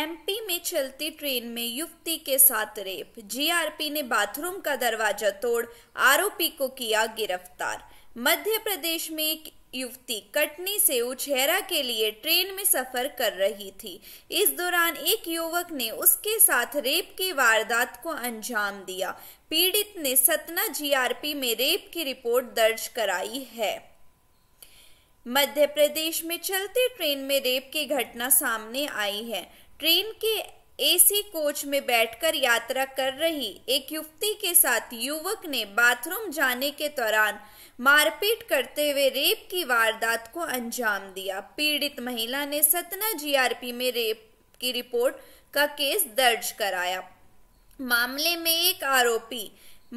MP में चलती train में युवती के साथ रेप जीआरपी ने बाथरूम का दरवाजा तोड़ आरोपी को किया गिरफ्तार मध्य प्रदेश में एक युवती कटनी से उछेरा के लिए ट्रेन में सफर कर रही थी इस दौरान एक युवक ने उसके साथ रेप की वारदात को अंजाम दिया पीड़ित ने सतना जीआरपी में रेप की रिपोर्ट दर्ज कराई है मध्य प्रदेश में चलती ट्रेन में रेप की घटना सामने आई है ट्रेन के एसी कोच में बैठकर यात्रा कर रही एक युवती के साथ युवक ने बाथरूम जाने के दौरान मारपीट करते हुए रेप की वारदात को अंजाम दिया पीड़ित महिला ने सतना जीआरपी में रेप की रिपोर्ट का केस दर्ज कराया मामले में एक आरोपी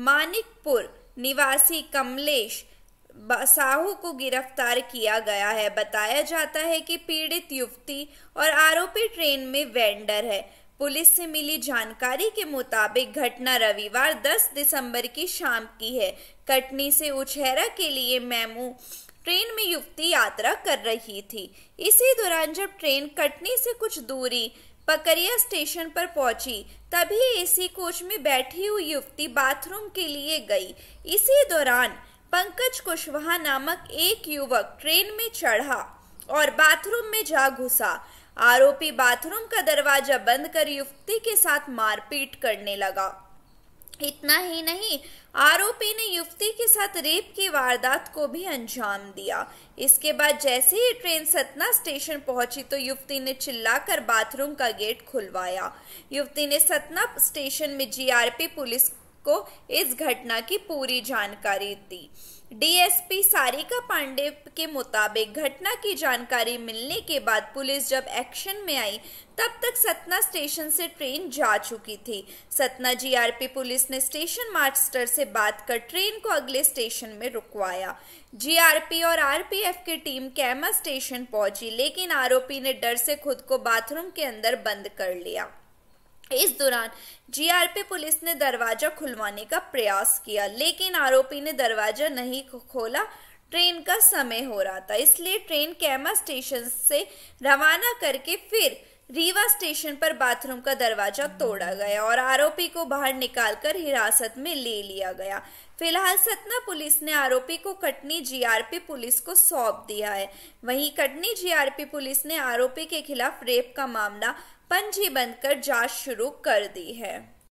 मानिकपुर निवासी कमलेश साहू को गिरफ्तार किया गया है बताया जाता है कि पीड़ित युवती और आरोपी ट्रेन में वेंडर है पुलिस से मिली जानकारी के मुताबिक घटना रविवार 10 दिसंबर की शाम की है कटनी से उछेरा के लिए मैमू ट्रेन में युवती यात्रा कर रही थी इसी दौरान जब ट्रेन कटनी से कुछ दूरी पकरिया स्टेशन पर पहुंची तभी एसी कोच में बैठी हुई युवती बाथरूम के लिए गई इसी दौरान पंकज कुशवाहा नामक एक युवक ट्रेन में चढ़ा और बाथरूम में जा घुसा आरोपी बाथरूम का दरवाजा बंद कर युवती के साथ मारपीट करने लगा इतना ही नहीं आरोपी ने युवती के साथ रेप की वारदात को भी अंजाम दिया इसके बाद जैसे ही ट्रेन सतना स्टेशन पहुंची तो युवती ने चिल्लाकर बाथरूम का गेट खुलवाया युवती ने सतना स्टेशन में जीआरपी पुलिस को इस घटना की पूरी जानकारी दी डीएसपी सारिका पांडे के मुताबिक घटना की जानकारी मिलने के बाद पुलिस जब एक्शन में आई तब तक सतना स्टेशन से ट्रेन जा चुकी थी सतना जीआरपी पुलिस ने स्टेशन मास्टर से बात कर ट्रेन को अगले स्टेशन में रुकवाया जीआरपी और आरपीएफ की टीम कैमा स्टेशन पहुंची लेकिन आरोपी ने डर से खुद को बाथरूम के अंदर बंद कर लिया इस दौरान जीआरपी पुलिस ने दरवाजा खुलवाने का प्रयास किया लेकिन आरोपी ने दरवाजा नहीं खोला ट्रेन का समय हो रहा था इसलिए ट्रेन कैमा स्टेशन से रवाना करके फिर रीवा स्टेशन पर बाथरूम का दरवाजा तोड़ा गया और आरोपी को बाहर निकालकर हिरासत में ले लिया गया फिलहाल सतना पुलिस ने आरोपी को कटनी जीआरपी पुलिस को सौंप दिया है वहीं कटनी जीआरपी पुलिस ने आरोपी के खिलाफ रेप का मामला पंजीबंद कर जांच शुरू कर दी है